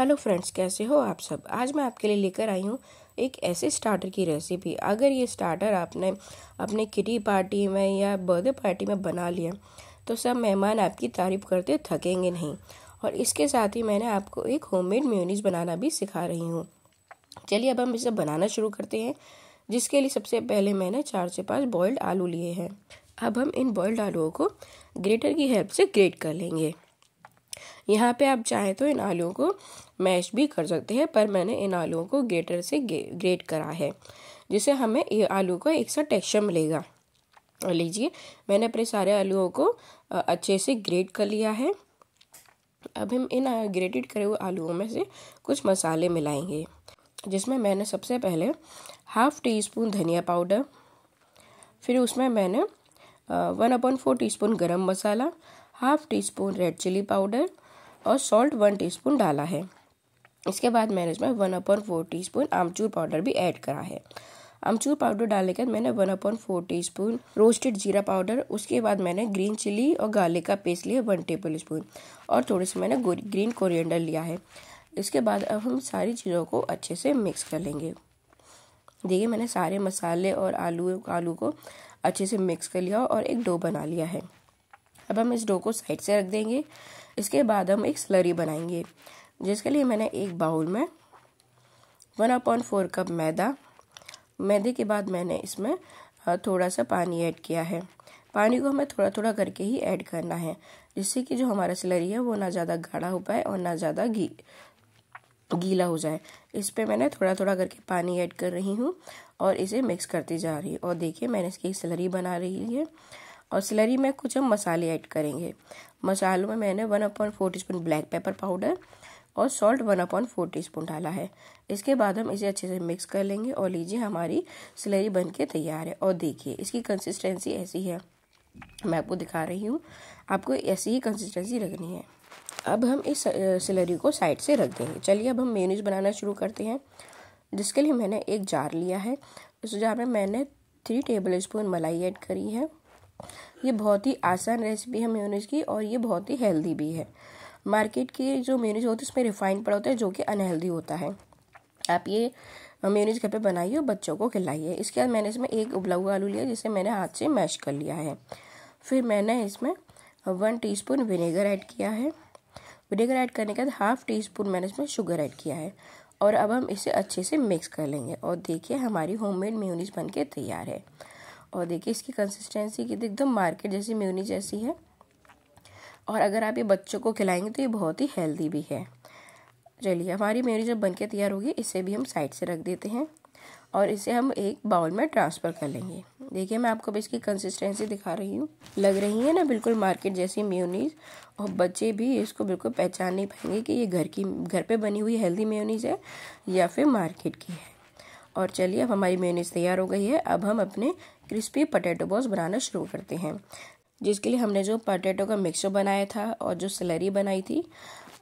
hello friends कैसे हो आप सब आज मैं आपके लिए लेकर आई हूँ एक ऐसे स्टार्टर की रेसिपी अगर ये स्टार्टर आपने अपने किटी पार्टी में या बर्थडे पार्टी में बना लिया तो सब मेहमान आपकी तारीफ करते थकेंगे नहीं और इसके साथ ही मैंने आपको एक होममेड म्यूनिज बनाना भी सिखा रही हूँ चलिए अब हम इसे बनाना शुरू करते हैं जिसके लिए सबसे पहले मैंने चार से पाँच बॉयल्ड आलू लिए हैं अब हम इन बॉयल्ड आलुओं को ग्रेटर की हेल्प से ग्रेट कर लेंगे यहाँ पे आप चाहें तो इन आलुओं को मैश भी कर सकते हैं पर मैंने इन आलुओं को ग्रेटर से ग्रेट करा है जिससे हमें ये आलू का एक सा टेक्सचर मिलेगा और लीजिए मैंने अपने सारे आलुओं को अच्छे से ग्रेट कर लिया है अब हम इन ग्रेटेड करे हुए आलुओं में से कुछ मसाले मिलाएंगे जिसमें मैंने सबसे पहले हाफ टी स्पून धनिया पाउडर फिर उसमें मैंने one upon four teaspoon गर्म मसाला half teaspoon red chilli powder और सॉल्ट वन टी स्पून डाला है इसके बाद मैंने इसमें one upon four teaspoon आमचूर पाउडर भी ऐड करा है आमचूर पाउडर डालने के बाद मैंने one upon four teaspoon roasted जीरा पाउडर उसके बाद मैंने ग्रीन चिली और गार्लिक का पेस्ट लिया वन टेबल स्पून और थोड़े से मैंने ग्रीन कोरिएंडर लिया है इसके बाद अब हम सारी चीज़ों को अच्छे से मिक्स कर लेंगे देखिए मैंने सारे मसाले और आलू आलू को अच्छे से मिक्स कर लिया और एक डो बना लिया है अब हम इस डो को साइड से रख देंगे इसके बाद हम एक स्लरी बनाएंगे जिसके लिए मैंने एक बाउल में वन अपॉइंट फोर कप मैदा मैदे के बाद मैंने इसमें थोड़ा सा पानी ऐड किया है पानी को हमें थोड़ा थोड़ा करके ही ऐड करना है जिससे कि जो हमारा सिलरी है वो ना ज़्यादा गाढ़ा हो पाए और ना ज़्यादा घी गीला हो जाए इस पर मैंने थोड़ा थोड़ा करके पानी ऐड कर रही हूँ और इसे मिक्स करती जा रही हूँ और देखिए मैंने इसकी सिलरी बना रही है और सिलरी में कुछ हम मसाले ऐड करेंगे मसालों में मैंने one upon four teaspoon black pepper powder और salt one upon four teaspoon डाला है इसके बाद हम इसे अच्छे से मिक्स कर लेंगे और लीजिए हमारी सिलरी बन के तैयार है और देखिए इसकी कंसिस्टेंसी ऐसी है मैं आपको दिखा रही हूँ आपको ऐसी ही कंसिस्टेंसी रखनी है अब हम इस सिलरी को साइड से रख देंगे चलिए अब हम मेन्यूज बनाना शुरू करते हैं जिसके लिए मैंने एक जार लिया है उस जार में मैंने थ्री टेबल स्पून मलाई ऐड करी है ये बहुत ही आसान रेसिपी है मेयोनीज की और ये बहुत ही हेल्दी भी है मार्केट की जो मेयोनीज होती है उसमें रिफाइंड पड़ा होता है जो कि अनहेल्दी होता है आप ये मेयोनीज घर पे बनाइए और बच्चों को खिलाइए इसके बाद मैंने इसमें एक उबला हुआ आलू लिया जिसे मैंने हाथ से मैश कर लिया है फिर मैंने इसमें वन स्पून विनेगर ऐड किया है विनेगर ऐड करने के बाद हाफ टी स्पून मैंने इसमें शुगर ऐड किया है और अब हम इसे अच्छे से मिक्स कर लेंगे और देखिए हमारी होममेड मेयोनीज बनके तैयार है और देखिए इसकी कंसिस्टेंसी की एकदम मार्केट जैसी म्यूनी जैसी है और अगर आप ये बच्चों को खिलाएंगे तो ये बहुत ही हेल्दी भी है चलिए हमारी म्यूनी जब बनके तैयार होगी इसे भी हम साइड से रख देते हैं और इसे हम एक बाउल में ट्रांसफ़र कर लेंगे देखिए मैं आपको भी इसकी कंसिस्टेंसी दिखा रही हूँ लग रही है ना बिल्कुल मार्केट जैसी म्यूनीज़ और बच्चे भी इसको बिल्कुल पहचान नहीं पाएंगे कि ये घर की घर पे बनी हुई हेल्दी म्यूनीज़ है या फिर मार्केट की है और चलिए अब हमारी मेयोनीज तैयार हो गई है अब हम अपने क्रिस्पी पटेटो बॉल्स बनाना शुरू करते हैं जिसके लिए हमने जो पटेटो का मिक्सर बनाया था और जो सलरी बनाई थी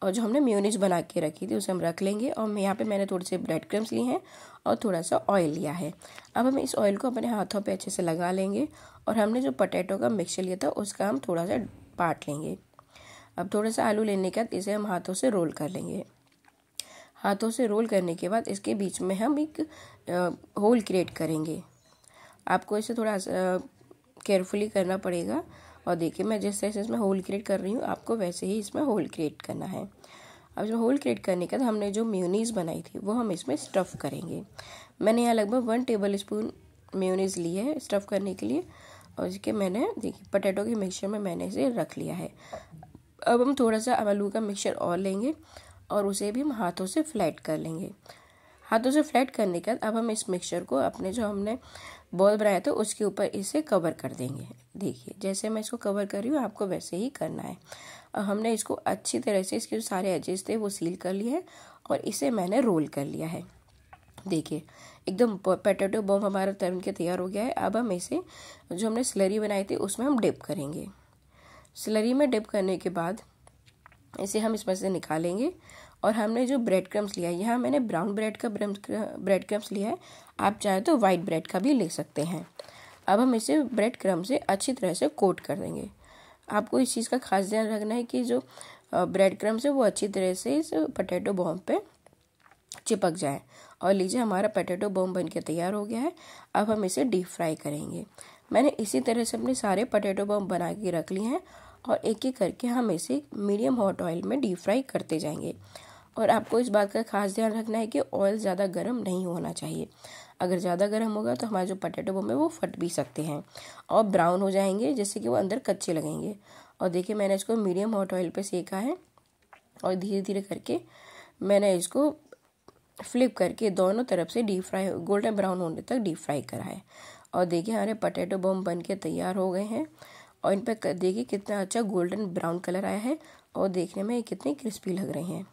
और जो हमने म्यूनिज बना के रखी थी उसे हम रख लेंगे और यहाँ पे मैंने थोड़े से ब्रेड क्रम्स लिए हैं और थोड़ा सा ऑयल लिया है अब हम इस ऑयल को अपने हाथों पे अच्छे से लगा लेंगे और हमने जो पटेटो का मिक्सचर लिया था उसका हम थोड़ा सा बाट लेंगे अब थोड़ा सा आलू लेने के बाद इसे हम हाथों से रोल कर लेंगे हाथों से रोल करने के बाद इसके बीच में हम एक होल क्रिएट करेंगे आपको इसे थोड़ा केयरफुली करना पड़ेगा और देखिए मैं जिस तरह से इसमें होल क्रिएट कर रही हूँ आपको वैसे ही इसमें होल क्रिएट करना है अब इसमें होल क्रिएट करने के बाद हमने जो म्यूनीज बनाई थी वो हम इसमें स्टफ़ करेंगे मैंने यहाँ लगभग वन टेबल स्पून म्यूनीज ली है स्टफ़ करने के लिए और इसके मैंने देखिए पटेटो के मिक्सचर में मैंने इसे रख लिया है अब हम थोड़ा सा आलू का मिक्सचर और लेंगे और उसे भी हम हाथों से फ्लैट कर लेंगे हाथों से फ्लैट करने के बाद अब हम इस मिक्सचर को अपने जो हमने बॉल बनाया था उसके ऊपर इसे कवर कर देंगे देखिए जैसे मैं इसको कवर कर रही हूँ आपको वैसे ही करना है और हमने इसको अच्छी तरह से इसके जो सारे एजेस थे वो सील कर लिए हैं और इसे मैंने रोल कर लिया है देखिए एकदम पटेटो बॉम हमारा तरन के तैयार हो गया है अब हम इसे जो हमने स्लरी बनाई थी उसमें हम डिप करेंगे स्लरी में डिप करने के बाद इसे हम इसमें से निकालेंगे और हमने जो ब्रेड क्रम्स लिया है यहाँ मैंने ब्राउन ब्रेड का ब्रेड क्रम्स लिया है आप चाहे तो वाइट ब्रेड का भी ले सकते हैं अब हम इसे ब्रेड क्रम से अच्छी तरह से कोट कर देंगे आपको इस चीज़ का खास ध्यान रखना है कि जो ब्रेड क्रम्स है वो अच्छी तरह से इस पटेटो बॉम्ब पे चिपक जाए और लीजिए हमारा पटेटो बॉम्ब के तैयार हो गया है अब हम इसे डीप फ्राई करेंगे मैंने इसी तरह से अपने सारे पटेटो बॉम्ब बना के रख लिए हैं और एक एक करके हम इसे मीडियम हॉट ऑयल में डीप फ्राई करते जाएंगे और आपको इस बात का खास ध्यान रखना है कि ऑयल ज़्यादा गर्म नहीं होना चाहिए अगर ज़्यादा गर्म होगा तो हमारे जो पटेटो बम है वो फट भी सकते हैं और ब्राउन हो जाएंगे जिससे कि वो अंदर कच्चे लगेंगे और देखिए मैंने इसको मीडियम हॉट ऑयल पर सेका है और धीरे धीरे करके मैंने इसको फ्लिप करके दोनों तरफ से डीप फ्राई गोल्डन ब्राउन होने तक डीप फ्राई करा है और देखिए हमारे पटेटो बम बन के तैयार हो गए हैं और इन पर देखिए कितना अच्छा गोल्डन ब्राउन कलर आया है और देखने में कितने क्रिस्पी लग रहे हैं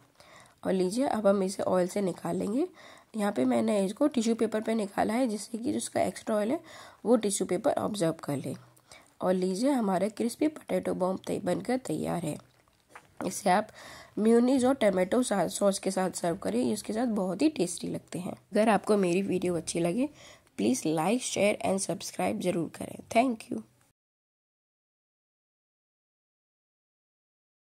और लीजिए अब हम इसे ऑयल से निकाल लेंगे यहाँ पे मैंने इसको टिश्यू पेपर पे निकाला है जिससे कि जिसका एक्स्ट्रा ऑयल है वो टिश्यू पेपर ऑब्जर्व कर ले और लीजिए हमारा क्रिस्पी पटेटो बॉम्ब बनकर तैयार है इसे आप म्यूनीज और टमाटो सॉस के साथ सर्व करिए इसके साथ बहुत ही टेस्टी लगते हैं अगर आपको मेरी वीडियो अच्छी लगे please like share and subscribe ज़रूर करें थैंक यू